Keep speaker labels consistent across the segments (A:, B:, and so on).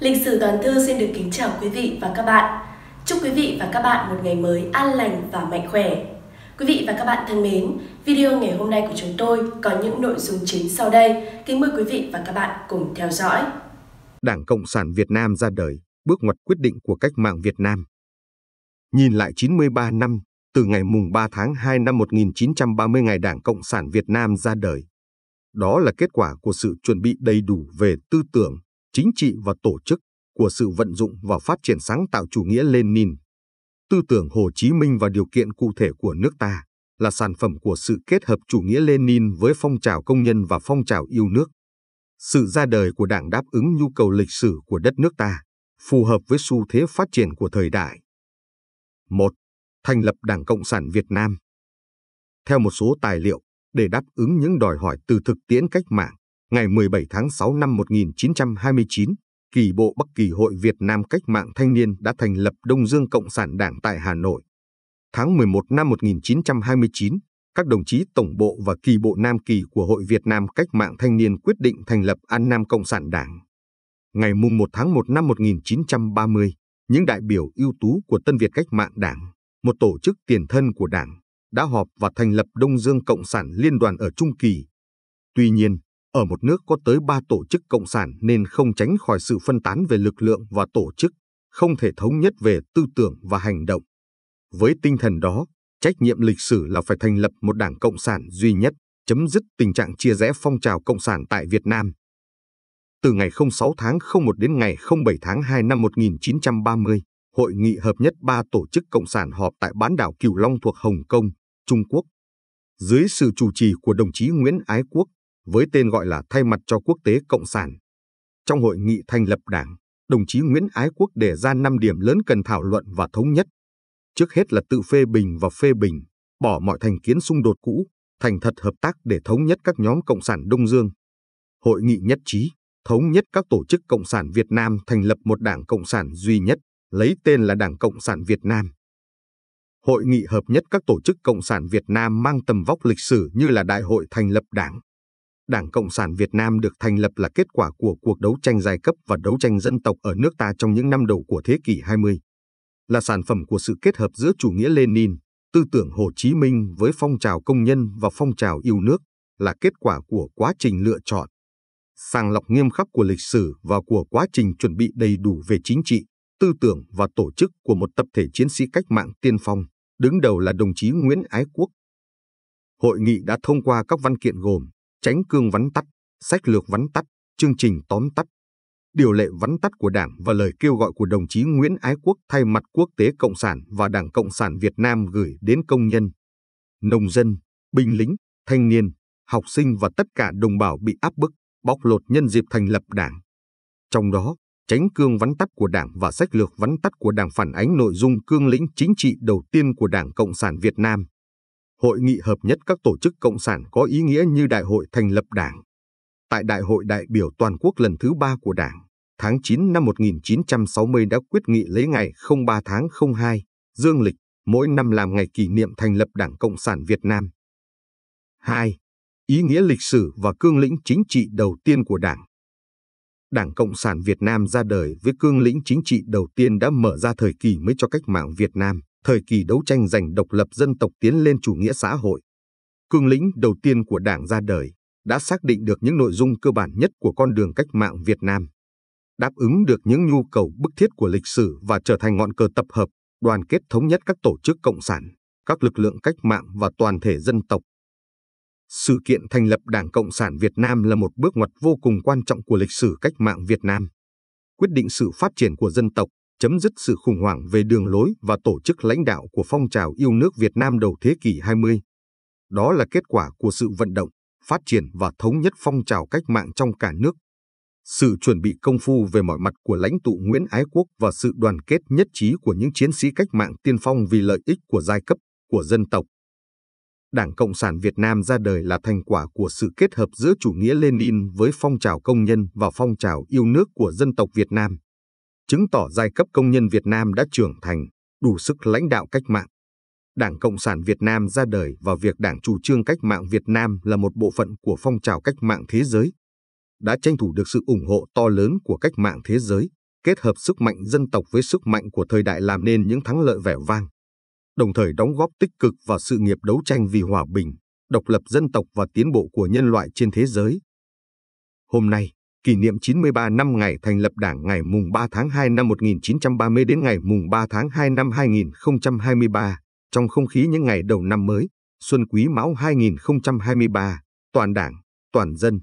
A: Lịch sử toàn thư xin được kính chào quý vị và các bạn. Chúc quý vị và các bạn một ngày mới an lành và mạnh khỏe. Quý vị và các bạn thân mến, video ngày hôm nay của chúng tôi có những nội dung chính sau đây. Kính mời quý vị và các bạn cùng theo dõi. Đảng Cộng sản Việt Nam ra đời, bước ngoặt quyết định của cách mạng Việt Nam. Nhìn lại 93 năm, từ ngày mùng 3 tháng 2 năm 1930 ngày Đảng Cộng sản Việt Nam ra đời. Đó là kết quả của sự chuẩn bị đầy đủ về tư tưởng, chính trị và tổ chức của sự vận dụng và phát triển sáng tạo chủ nghĩa Lenin. Tư tưởng Hồ Chí Minh và điều kiện cụ thể của nước ta là sản phẩm của sự kết hợp chủ nghĩa Lenin với phong trào công nhân và phong trào yêu nước. Sự ra đời của Đảng đáp ứng nhu cầu lịch sử của đất nước ta, phù hợp với xu thế phát triển của thời đại. 1. Thành lập Đảng Cộng sản Việt Nam Theo một số tài liệu, để đáp ứng những đòi hỏi từ thực tiễn cách mạng, ngày 17 tháng 6 năm 1929, kỳ bộ Bắc Kỳ Hội Việt Nam Cách mạng Thanh niên đã thành lập Đông Dương Cộng sản Đảng tại Hà Nội. Tháng 11 năm 1929, các đồng chí Tổng bộ và kỳ bộ Nam Kỳ của Hội Việt Nam Cách mạng Thanh niên quyết định thành lập An Nam Cộng sản Đảng. Ngày mùng 1 tháng 1 năm 1930, những đại biểu ưu tú của Tân Việt Cách mạng Đảng, một tổ chức tiền thân của Đảng, đã họp và thành lập Đông Dương Cộng sản Liên đoàn ở Trung Kỳ. Tuy nhiên, ở một nước có tới ba tổ chức cộng sản nên không tránh khỏi sự phân tán về lực lượng và tổ chức, không thể thống nhất về tư tưởng và hành động. Với tinh thần đó, trách nhiệm lịch sử là phải thành lập một đảng cộng sản duy nhất, chấm dứt tình trạng chia rẽ phong trào cộng sản tại Việt Nam. Từ ngày 06 tháng 01 đến ngày 07 tháng 2 năm 1930, hội nghị hợp nhất ba tổ chức cộng sản họp tại bán đảo Cửu Long thuộc Hồng Kông, Trung Quốc. Dưới sự chủ trì của đồng chí Nguyễn Ái Quốc, với tên gọi là Thay mặt cho quốc tế Cộng sản. Trong hội nghị thành lập đảng, đồng chí Nguyễn Ái Quốc đề ra 5 điểm lớn cần thảo luận và thống nhất. Trước hết là tự phê bình và phê bình, bỏ mọi thành kiến xung đột cũ, thành thật hợp tác để thống nhất các nhóm Cộng sản Đông Dương. Hội nghị nhất trí, thống nhất các tổ chức Cộng sản Việt Nam thành lập một đảng Cộng sản duy nhất, lấy tên là Đảng Cộng sản Việt Nam. Hội nghị hợp nhất các tổ chức Cộng sản Việt Nam mang tầm vóc lịch sử như là Đại hội thành lập Đảng, Đảng Cộng sản Việt Nam được thành lập là kết quả của cuộc đấu tranh giai cấp và đấu tranh dân tộc ở nước ta trong những năm đầu của thế kỷ 20, là sản phẩm của sự kết hợp giữa chủ nghĩa Lenin, tư tưởng Hồ Chí Minh với phong trào công nhân và phong trào yêu nước, là kết quả của quá trình lựa chọn, sàng lọc nghiêm khắc của lịch sử và của quá trình chuẩn bị đầy đủ về chính trị, tư tưởng và tổ chức của một tập thể chiến sĩ cách mạng tiên phong, đứng đầu là đồng chí Nguyễn Ái Quốc. Hội nghị đã thông qua các văn kiện gồm tránh cương vắn tắt, sách lược vắn tắt, chương trình tóm tắt, điều lệ vắn tắt của Đảng và lời kêu gọi của đồng chí Nguyễn Ái Quốc thay mặt Quốc tế Cộng sản và Đảng Cộng sản Việt Nam gửi đến công nhân, nông dân, binh lính, thanh niên, học sinh và tất cả đồng bào bị áp bức, bóc lột nhân dịp thành lập Đảng. Trong đó, tránh cương vắn tắt của Đảng và sách lược vắn tắt của Đảng phản ánh nội dung cương lĩnh chính trị đầu tiên của Đảng Cộng sản Việt Nam hội nghị hợp nhất các tổ chức cộng sản có ý nghĩa như đại hội thành lập đảng. Tại đại hội đại biểu toàn quốc lần thứ ba của đảng, tháng 9 năm 1960 đã quyết nghị lấy ngày 03 tháng 02, dương lịch, mỗi năm làm ngày kỷ niệm thành lập Đảng Cộng sản Việt Nam. 2. Ý nghĩa lịch sử và cương lĩnh chính trị đầu tiên của Đảng Đảng Cộng sản Việt Nam ra đời với cương lĩnh chính trị đầu tiên đã mở ra thời kỳ mới cho cách mạng Việt Nam thời kỳ đấu tranh giành độc lập dân tộc tiến lên chủ nghĩa xã hội. Cương lĩnh đầu tiên của Đảng ra đời đã xác định được những nội dung cơ bản nhất của con đường cách mạng Việt Nam, đáp ứng được những nhu cầu bức thiết của lịch sử và trở thành ngọn cờ tập hợp, đoàn kết thống nhất các tổ chức cộng sản, các lực lượng cách mạng và toàn thể dân tộc. Sự kiện thành lập Đảng Cộng sản Việt Nam là một bước ngoặt vô cùng quan trọng của lịch sử cách mạng Việt Nam, quyết định sự phát triển của dân tộc, chấm dứt sự khủng hoảng về đường lối và tổ chức lãnh đạo của phong trào yêu nước Việt Nam đầu thế kỷ 20. Đó là kết quả của sự vận động, phát triển và thống nhất phong trào cách mạng trong cả nước. Sự chuẩn bị công phu về mọi mặt của lãnh tụ Nguyễn Ái Quốc và sự đoàn kết nhất trí của những chiến sĩ cách mạng tiên phong vì lợi ích của giai cấp, của dân tộc. Đảng Cộng sản Việt Nam ra đời là thành quả của sự kết hợp giữa chủ nghĩa Lenin với phong trào công nhân và phong trào yêu nước của dân tộc Việt Nam chứng tỏ giai cấp công nhân Việt Nam đã trưởng thành, đủ sức lãnh đạo cách mạng. Đảng Cộng sản Việt Nam ra đời và việc Đảng chủ trương cách mạng Việt Nam là một bộ phận của phong trào cách mạng thế giới, đã tranh thủ được sự ủng hộ to lớn của cách mạng thế giới, kết hợp sức mạnh dân tộc với sức mạnh của thời đại làm nên những thắng lợi vẻ vang, đồng thời đóng góp tích cực vào sự nghiệp đấu tranh vì hòa bình, độc lập dân tộc và tiến bộ của nhân loại trên thế giới. Hôm nay, kỷ niệm 93 năm ngày thành lập Đảng ngày mùng 3 tháng 2 năm 1930 đến ngày mùng 3 tháng 2 năm 2023, trong không khí những ngày đầu năm mới, Xuân Quý Mão 2023, toàn Đảng, toàn dân,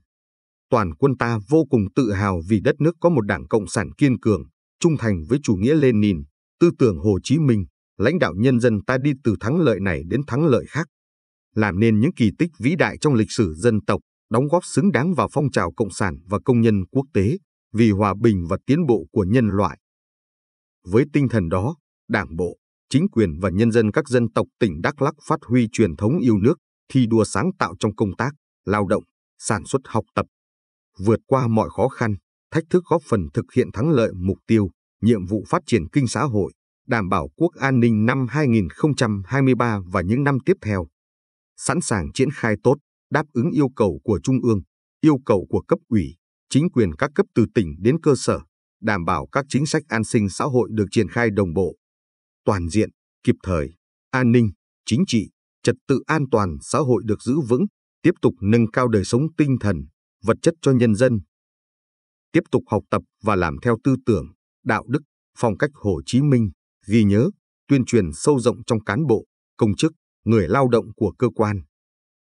A: toàn quân ta vô cùng tự hào vì đất nước có một Đảng Cộng sản kiên cường, trung thành với chủ nghĩa Lenin, tư tưởng Hồ Chí Minh, lãnh đạo nhân dân ta đi từ thắng lợi này đến thắng lợi khác, làm nên những kỳ tích vĩ đại trong lịch sử dân tộc đóng góp xứng đáng vào phong trào cộng sản và công nhân quốc tế vì hòa bình và tiến bộ của nhân loại. Với tinh thần đó, Đảng bộ, chính quyền và nhân dân các dân tộc tỉnh Đắk Lắk phát huy truyền thống yêu nước, thi đua sáng tạo trong công tác, lao động, sản xuất học tập, vượt qua mọi khó khăn, thách thức góp phần thực hiện thắng lợi mục tiêu, nhiệm vụ phát triển kinh xã hội, đảm bảo quốc an ninh năm 2023 và những năm tiếp theo. Sẵn sàng triển khai tốt đáp ứng yêu cầu của Trung ương, yêu cầu của cấp ủy, chính quyền các cấp từ tỉnh đến cơ sở, đảm bảo các chính sách an sinh xã hội được triển khai đồng bộ, toàn diện, kịp thời, an ninh, chính trị, trật tự an toàn xã hội được giữ vững, tiếp tục nâng cao đời sống tinh thần, vật chất cho nhân dân. Tiếp tục học tập và làm theo tư tưởng, đạo đức, phong cách Hồ Chí Minh, ghi nhớ, tuyên truyền sâu rộng trong cán bộ, công chức, người lao động của cơ quan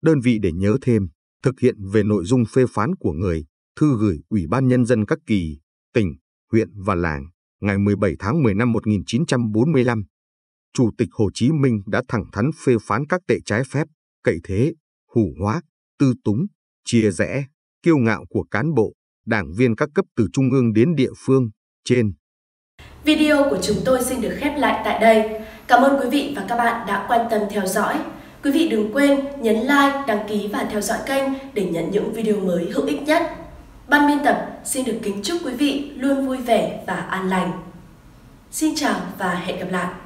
A: đơn vị để nhớ thêm, thực hiện về nội dung phê phán của người, thư gửi Ủy ban Nhân dân các kỳ, tỉnh, huyện và làng, ngày 17 tháng 10 năm 1945. Chủ tịch Hồ Chí Minh đã thẳng thắn phê phán các tệ trái phép, cậy thế, hủ hóa, tư túng, chia rẽ, kiêu ngạo của cán bộ, đảng viên các cấp từ trung ương đến địa phương, trên. Video của chúng tôi xin được khép lại tại đây. Cảm ơn quý vị và các bạn đã quan tâm theo dõi. Quý vị đừng quên nhấn like, đăng ký và theo dõi kênh để nhận những video mới hữu ích nhất. Ban biên tập xin được kính chúc quý vị luôn vui vẻ và an lành. Xin chào và hẹn gặp lại!